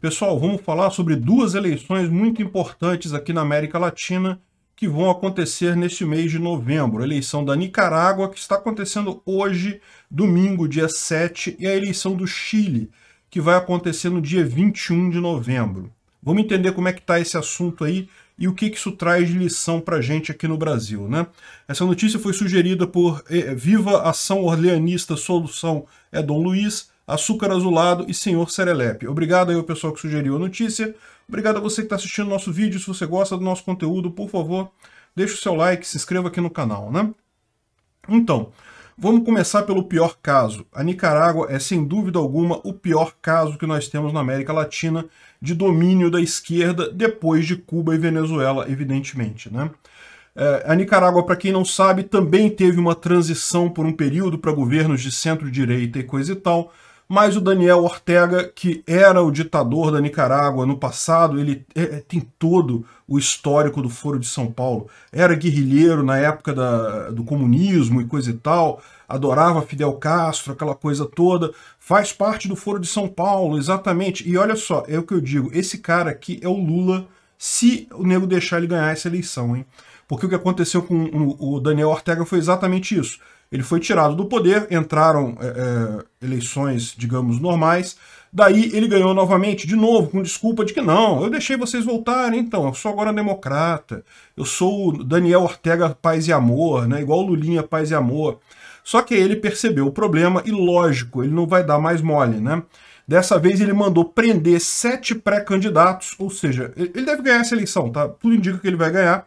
Pessoal, vamos falar sobre duas eleições muito importantes aqui na América Latina que vão acontecer neste mês de novembro. A eleição da Nicarágua, que está acontecendo hoje, domingo, dia 7, e a eleição do Chile, que vai acontecer no dia 21 de novembro. Vamos entender como é que está esse assunto aí e o que, que isso traz de lição para gente aqui no Brasil. Né? Essa notícia foi sugerida por eh, Viva Ação Orleanista Solução é Dom Luiz, Açúcar Azulado e Senhor Serelepe. Obrigado aí ao pessoal que sugeriu a notícia. Obrigado a você que está assistindo o nosso vídeo. Se você gosta do nosso conteúdo, por favor, deixe o seu like, se inscreva aqui no canal, né? Então, vamos começar pelo pior caso. A Nicarágua é, sem dúvida alguma, o pior caso que nós temos na América Latina de domínio da esquerda, depois de Cuba e Venezuela, evidentemente, né? É, a Nicarágua, para quem não sabe, também teve uma transição por um período para governos de centro-direita e coisa e tal, mas o Daniel Ortega, que era o ditador da Nicarágua no passado, ele é, é, tem todo o histórico do Foro de São Paulo. Era guerrilheiro na época da, do comunismo e coisa e tal, adorava Fidel Castro, aquela coisa toda, faz parte do Foro de São Paulo, exatamente. E olha só, é o que eu digo, esse cara aqui é o Lula se o nego deixar ele ganhar essa eleição, hein? Porque o que aconteceu com o Daniel Ortega foi exatamente isso. Ele foi tirado do poder, entraram é, é, eleições, digamos, normais. Daí ele ganhou novamente, de novo, com desculpa de que não, eu deixei vocês voltarem, então, eu sou agora democrata, eu sou o Daniel Ortega Paz e Amor, né, igual o Lulinha Paz e Amor. Só que ele percebeu o problema e, lógico, ele não vai dar mais mole, né? Dessa vez ele mandou prender sete pré-candidatos, ou seja, ele deve ganhar essa eleição, tá? Tudo indica que ele vai ganhar,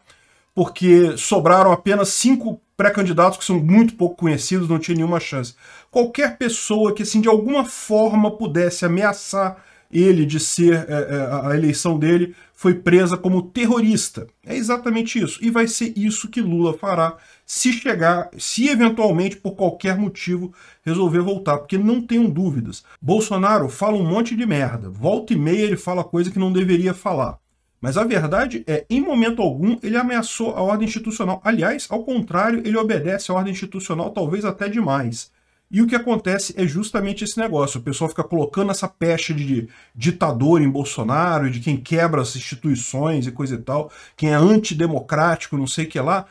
porque sobraram apenas cinco pré-candidatos que são muito pouco conhecidos, não tinha nenhuma chance. Qualquer pessoa que, assim, de alguma forma pudesse ameaçar ele de ser é, é a eleição dele foi presa como terrorista. É exatamente isso. E vai ser isso que Lula fará se chegar, se eventualmente, por qualquer motivo, resolver voltar. Porque não tenham dúvidas. Bolsonaro fala um monte de merda. Volta e meia ele fala coisa que não deveria falar. Mas a verdade é, em momento algum, ele ameaçou a ordem institucional. Aliás, ao contrário, ele obedece à ordem institucional talvez até demais. E o que acontece é justamente esse negócio. O pessoal fica colocando essa peste de ditador em Bolsonaro, de quem quebra as instituições e coisa e tal, quem é antidemocrático, não sei o que lá.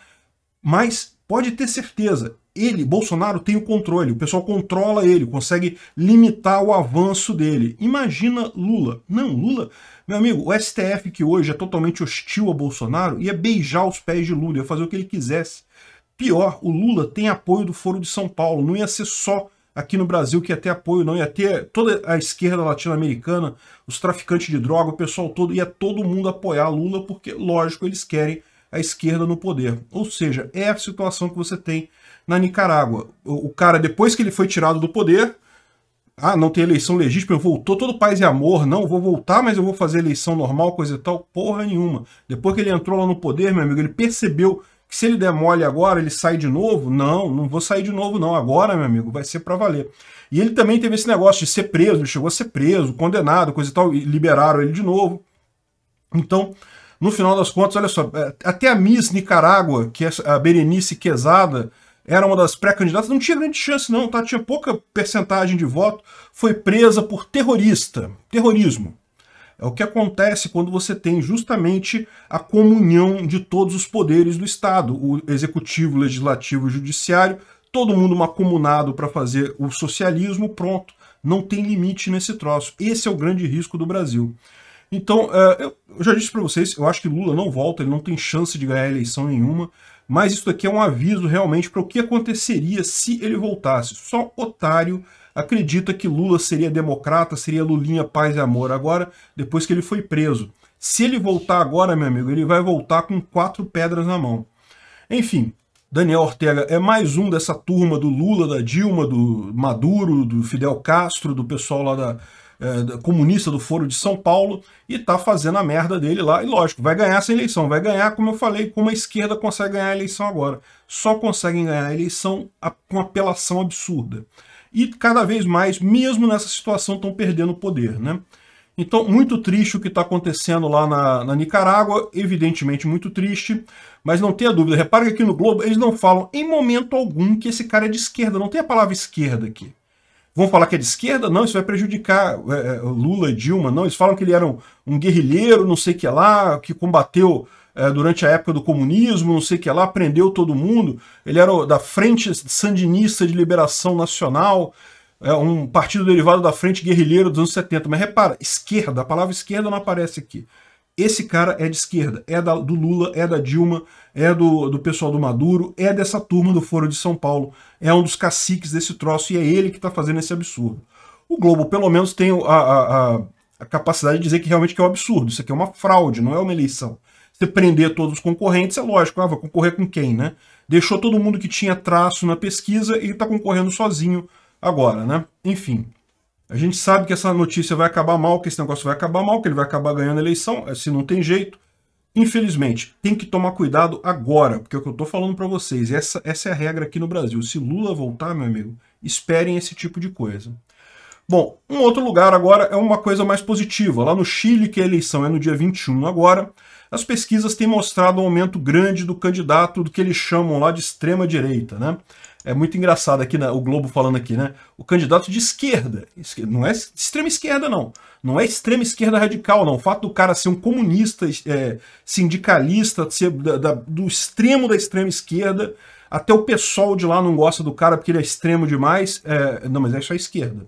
Mas pode ter certeza, ele, Bolsonaro, tem o controle, o pessoal controla ele, consegue limitar o avanço dele. Imagina Lula. Não, Lula, meu amigo, o STF que hoje é totalmente hostil a Bolsonaro ia beijar os pés de Lula, ia fazer o que ele quisesse. Pior, o Lula tem apoio do Foro de São Paulo, não ia ser só aqui no Brasil que ia ter apoio, não ia ter toda a esquerda latino-americana, os traficantes de droga, o pessoal todo, ia todo mundo apoiar Lula, porque, lógico, eles querem a esquerda no poder. Ou seja, é a situação que você tem na Nicarágua. O, o cara, depois que ele foi tirado do poder, ah, não tem eleição legítima, eu voltou todo paz e amor, não, vou voltar, mas eu vou fazer eleição normal, coisa e tal, porra nenhuma. Depois que ele entrou lá no poder, meu amigo, ele percebeu que se ele der mole agora, ele sai de novo? Não, não vou sair de novo não, agora, meu amigo, vai ser pra valer. E ele também teve esse negócio de ser preso, ele chegou a ser preso, condenado, coisa e tal, e liberaram ele de novo. Então, no final das contas, olha só, é, até a Miss Nicarágua, que é a Berenice Quezada, era uma das pré-candidatas, não tinha grande chance não, tá? Tinha pouca percentagem de voto, foi presa por terrorista, terrorismo. É o que acontece quando você tem justamente a comunhão de todos os poderes do Estado, o executivo, o legislativo o judiciário, todo mundo macumunado para fazer o socialismo, pronto. Não tem limite nesse troço. Esse é o grande risco do Brasil. Então, eh, eu já disse para vocês, eu acho que Lula não volta, ele não tem chance de ganhar eleição nenhuma mas isso aqui é um aviso realmente para o que aconteceria se ele voltasse. Só otário acredita que Lula seria democrata, seria Lulinha paz e amor agora, depois que ele foi preso. Se ele voltar agora, meu amigo, ele vai voltar com quatro pedras na mão. Enfim, Daniel Ortega é mais um dessa turma do Lula, da Dilma, do Maduro, do Fidel Castro, do pessoal lá da, é, comunista do Foro de São Paulo e está fazendo a merda dele lá. E lógico, vai ganhar essa eleição, vai ganhar, como eu falei, como a esquerda consegue ganhar a eleição agora. Só conseguem ganhar a eleição com apelação absurda. E cada vez mais, mesmo nessa situação, estão perdendo o poder, né? Então, muito triste o que está acontecendo lá na, na, Nicarágua, evidentemente muito triste, mas não tenha dúvida. Repare que aqui no Globo eles não falam em momento algum que esse cara é de esquerda, não tem a palavra esquerda aqui. Vão falar que é de esquerda? Não, isso vai prejudicar é, é, Lula e Dilma, não. Eles falam que ele era um, um guerrilheiro, não sei o que lá, que combateu é, durante a época do comunismo, não sei o que lá, prendeu todo mundo. Ele era da Frente Sandinista de Liberação Nacional, é, um partido derivado da Frente Guerrilheiro dos anos 70. Mas repara, esquerda, a palavra esquerda não aparece aqui. Esse cara é de esquerda, é da, do Lula, é da Dilma, é do, do pessoal do Maduro, é dessa turma do Foro de São Paulo, é um dos caciques desse troço e é ele que está fazendo esse absurdo. O Globo, pelo menos, tem a, a, a, a capacidade de dizer que realmente que é um absurdo, isso aqui é uma fraude, não é uma eleição. Você prender todos os concorrentes, é lógico, ah, vai concorrer com quem, né? Deixou todo mundo que tinha traço na pesquisa e está concorrendo sozinho agora, né? Enfim. A gente sabe que essa notícia vai acabar mal, que esse negócio vai acabar mal, que ele vai acabar ganhando a eleição, eh, se não tem jeito. Infelizmente, tem que tomar cuidado agora, porque é o que eu estou falando para vocês, essa, essa é a regra aqui no Brasil. Se Lula voltar, meu amigo, esperem esse tipo de coisa. Bom, um outro lugar agora é uma coisa mais positiva. Lá no Chile, que a eleição é no dia 21 agora, as pesquisas têm mostrado um aumento grande do candidato do que eles chamam lá de extrema-direita, né? é muito engraçado aqui, né, o Globo falando aqui, né? O candidato de esquerda, não é extrema esquerda, não. Não é extrema esquerda radical, não. O fato do cara ser um comunista, é, sindicalista, ser da, da, do extremo da extrema esquerda, até o pessoal de lá não gosta do cara porque ele é extremo demais. É, não, mas é só esquerda.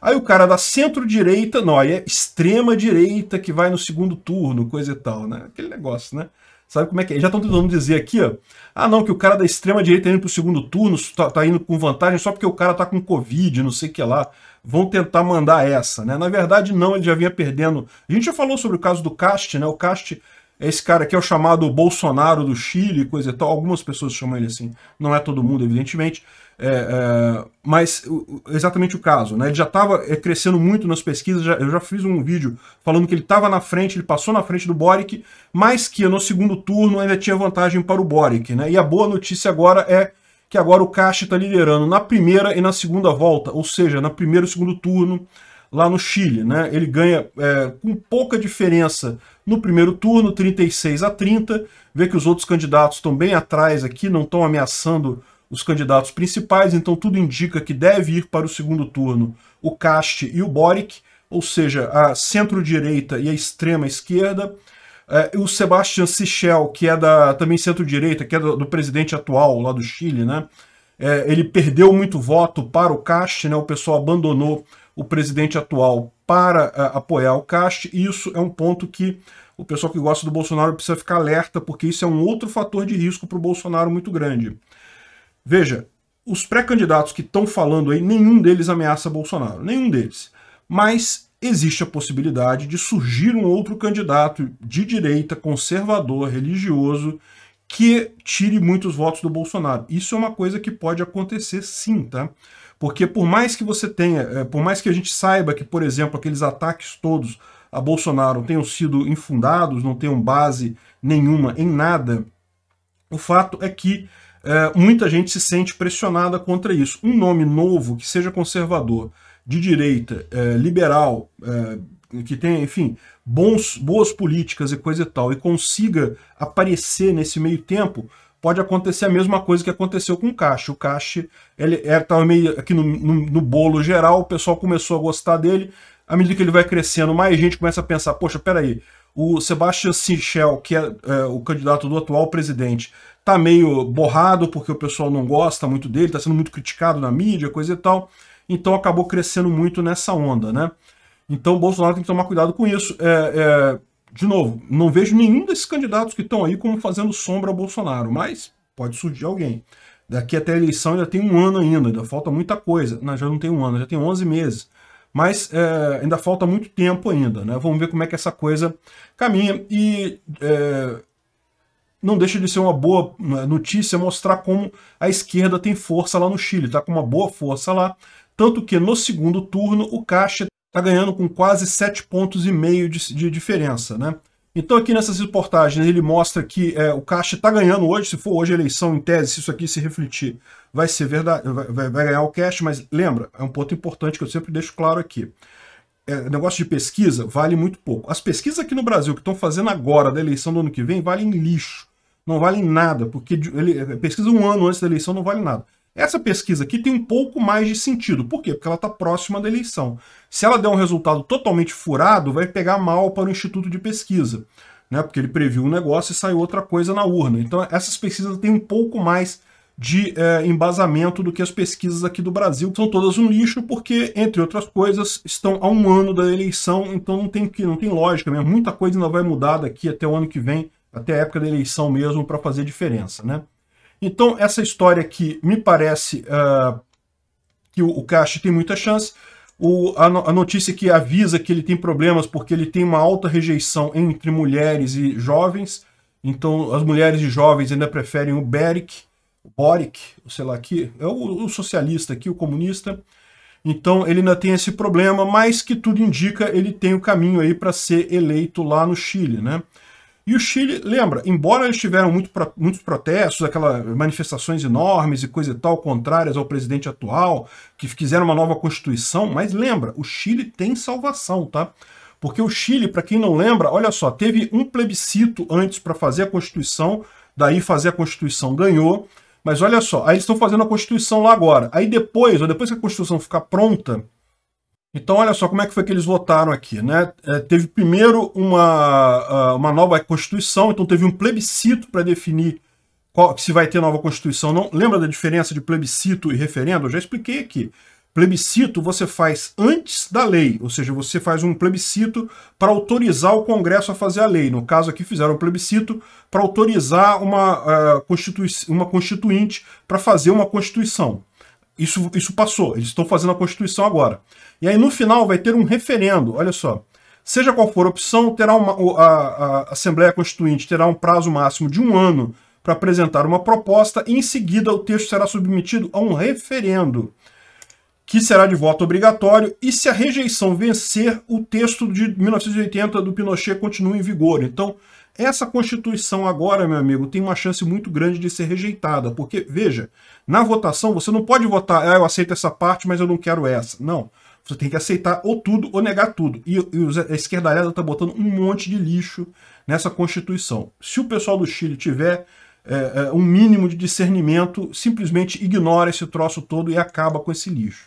Aí o cara da centro-direita, não, aí é extrema-direita que vai no segundo turno, coisa e tal, né? Aquele negócio, né? Sabe como é que é? Já estão tentando dizer aqui, ó. Ah, não, que o cara da extrema direita tá indo para o segundo turno, tá, tá, indo com vantagem só porque o cara tá com Covid, não sei o que lá. Vão tentar mandar essa, né? Na verdade, não, ele já vinha perdendo. A gente já falou sobre o caso do Cast, né? O Cast esse cara aqui é o chamado Bolsonaro do Chile, coisa e tal. Algumas pessoas chamam ele assim. Não é todo mundo, evidentemente. É, é, mas exatamente o caso, né? Ele já estava é, crescendo muito nas pesquisas. Já, eu já fiz um vídeo falando que ele estava na frente, ele passou na frente do Boric, mas que no segundo turno ainda tinha vantagem para o Boric, né? E a boa notícia agora é que agora o Caixa está liderando na primeira e na segunda volta, ou seja, na primeiro e segundo turno lá no Chile. Né? Ele ganha é, com pouca diferença no primeiro turno, 36 a 30. Vê que os outros candidatos estão bem atrás aqui, não estão ameaçando os candidatos principais, então tudo indica que deve ir para o segundo turno o Cast e o Boric, ou seja, a centro-direita e a extrema-esquerda. É, o Sebastian Sichel, que é da também centro-direita, que é do, do, presidente atual lá do Chile, né? É, ele perdeu muito voto para o Cast, né? O pessoal abandonou o presidente atual para uh, apoiar o CAST. E isso é um ponto que o pessoal que gosta do Bolsonaro precisa ficar alerta, porque isso é um outro fator de risco para o Bolsonaro muito grande. Veja, os pré-candidatos que estão falando aí, nenhum deles ameaça Bolsonaro, nenhum deles. Mas existe a possibilidade de surgir um outro candidato de direita, conservador, religioso, que tire muitos votos do Bolsonaro. Isso é uma coisa que pode acontecer sim, tá? Porque por mais que você tenha, eh, por mais que a gente saiba que, por exemplo, aqueles ataques todos a Bolsonaro tenham sido infundados, não tenham base nenhuma em nada, o fato é que é, muita gente se sente pressionada contra isso. Um nome novo que seja conservador, de direita, é, liberal, é, que tenha, enfim, bons, boas políticas e coisa e tal, e consiga aparecer nesse meio tempo, pode acontecer a mesma coisa que aconteceu com o Cache. O Cache ele estava meio aqui no, no, no, bolo geral, o pessoal começou a gostar dele. À medida que ele vai crescendo, mais gente começa a pensar: poxa, peraí, o Sebastian Sichel, que é, é o candidato do atual presidente, tá meio borrado porque o pessoal não gosta muito dele, está sendo muito criticado na mídia, coisa e tal. Então acabou crescendo muito nessa onda, né? Então Bolsonaro tem que tomar cuidado com isso. É, é, de novo, não vejo nenhum desses candidatos que estão aí como fazendo sombra ao Bolsonaro, mas pode surgir alguém. Daqui até a eleição ainda tem um ano ainda, ainda falta muita coisa. Não, já não tem um ano, já tem 11 meses. Mas é, ainda falta muito tempo ainda, né? Vamos ver como é que essa coisa caminha. E é, não deixa de ser uma boa né, notícia mostrar como a esquerda tem força lá no Chile, está com uma boa força lá. Tanto que no segundo turno o Caixa está ganhando com quase 7 pontos e meio de, de diferença, né? Então aqui nessas reportagens ele mostra que é, o Caixa está ganhando hoje, se for hoje a eleição em tese, se isso aqui se refletir, vai ser verdade, vai, vai ganhar o cash, mas lembra, é um ponto importante que eu sempre deixo claro aqui. É, negócio de pesquisa vale muito pouco. As pesquisas aqui no Brasil que estão fazendo agora da eleição do ano que vem valem lixo, não valem nada, porque ele, pesquisa um ano antes da eleição não vale nada. Essa pesquisa aqui tem um pouco mais de sentido. Por quê? Porque ela está próxima da eleição. Se ela der um resultado totalmente furado, vai pegar mal para o Instituto de Pesquisa, né? porque ele previu um negócio e saiu outra coisa na urna. Então, essas pesquisas têm um pouco mais de é, embasamento do que as pesquisas aqui do Brasil. São todas um lixo porque, entre outras coisas, estão a um ano da eleição, então não tem, não tem lógica mesmo. Muita coisa ainda vai mudar daqui até o ano que vem, até a época da eleição mesmo, para fazer diferença. Né? Então, essa história aqui me parece uh, que o, o Cash tem muita chance. O, a, no, a, notícia que avisa que ele tem problemas porque ele tem uma alta rejeição entre mulheres e jovens. Então, as mulheres e jovens ainda preferem o Beric, o Boric, sei lá, aqui, é o, o socialista aqui, o comunista. Então, ele ainda tem esse problema, mas que tudo indica ele tem o caminho aí para ser eleito lá no Chile, né? E o Chile, lembra, embora eles tiveram muito, muitos protestos, aquelas manifestações enormes e coisa e tal, contrárias ao presidente atual, que fizeram uma nova constituição, mas lembra, o Chile tem salvação, tá? Porque o Chile, para quem não lembra, olha só, teve um plebiscito antes para fazer a Constituição, daí fazer a Constituição ganhou, mas olha só, aí eles estão fazendo a Constituição lá agora. Aí depois, ou depois que a Constituição ficar pronta, então, olha só como é que foi que eles votaram aqui. Né? É, teve primeiro uma, ah, uma nova Constituição, então teve um plebiscito para definir qual, se vai ter nova Constituição. Não Lembra da diferença de plebiscito e referendo? Eu já expliquei aqui. Plebiscito você faz antes da lei, ou seja, você faz um plebiscito para autorizar o Congresso a fazer a lei. No caso aqui, fizeram um plebiscito para autorizar uma, uh, constitui uma constituinte para fazer uma Constituição. Isso, isso passou, eles estão fazendo a Constituição agora. E aí no final vai ter um referendo, olha só. Seja qual for a opção, terá uma, a, a Assembleia Constituinte terá um prazo máximo de um ano para apresentar uma proposta e em seguida o texto será submetido a um referendo, que será de voto obrigatório e se a rejeição vencer, o texto de 1980 do Pinochet continua em vigor. Então, essa Constituição agora, meu amigo, tem uma chance muito grande de ser rejeitada, porque, veja, na votação você não pode votar, ah, eu aceito essa parte, mas eu não quero essa. Não. Você tem que aceitar ou tudo ou negar tudo. E, e a esquerdalhada está botando um monte de lixo nessa Constituição. Se o pessoal do Chile tiver é, é, um mínimo de discernimento, simplesmente ignora esse troço todo e acaba com esse lixo.